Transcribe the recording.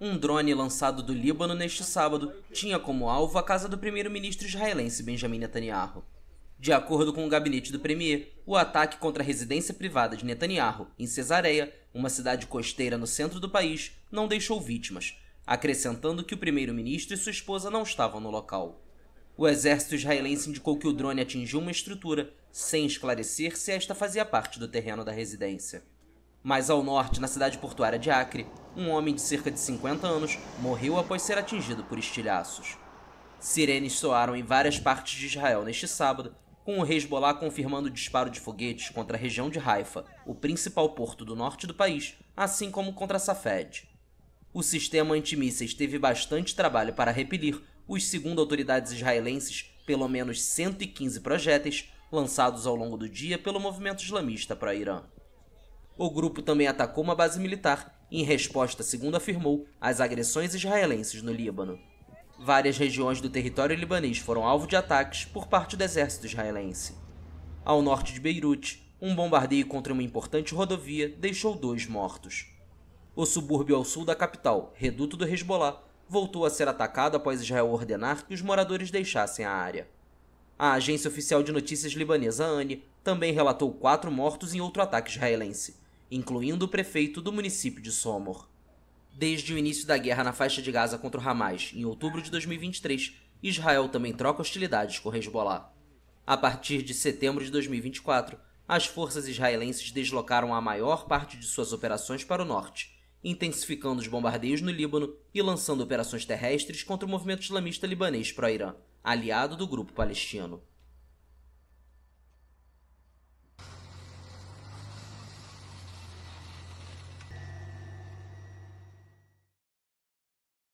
Um drone lançado do Líbano neste sábado tinha como alvo a casa do primeiro-ministro israelense Benjamin Netanyahu. De acordo com o gabinete do Premier, o ataque contra a residência privada de Netanyahu, em Cesareia, uma cidade costeira no centro do país, não deixou vítimas, acrescentando que o primeiro-ministro e sua esposa não estavam no local. O exército israelense indicou que o drone atingiu uma estrutura, sem esclarecer se esta fazia parte do terreno da residência. Mais ao norte, na cidade portuária de Acre, um homem de cerca de 50 anos morreu após ser atingido por estilhaços. Sirenes soaram em várias partes de Israel neste sábado, com o Hezbollah confirmando o disparo de foguetes contra a região de Haifa, o principal porto do norte do país, assim como contra Safed. O sistema antimísseis teve bastante trabalho para repelir os, segundo autoridades israelenses, pelo menos 115 projéteis lançados ao longo do dia pelo movimento islamista pró-Irã. O grupo também atacou uma base militar em resposta, segundo afirmou, às agressões israelenses no Líbano. Várias regiões do território libanês foram alvo de ataques por parte do exército israelense. Ao norte de Beirute, um bombardeio contra uma importante rodovia deixou dois mortos. O subúrbio ao sul da capital, reduto do Hezbollah, voltou a ser atacado após Israel ordenar que os moradores deixassem a área. A agência oficial de notícias libanesa ANI também relatou quatro mortos em outro ataque israelense, incluindo o prefeito do município de Somor. Desde o início da guerra na faixa de Gaza contra o Hamas, em outubro de 2023, Israel também troca hostilidades com o Hezbollah. A partir de setembro de 2024, as forças israelenses deslocaram a maior parte de suas operações para o norte, intensificando os bombardeios no Líbano e lançando operações terrestres contra o movimento islamista libanês pró-Irã, aliado do grupo palestino.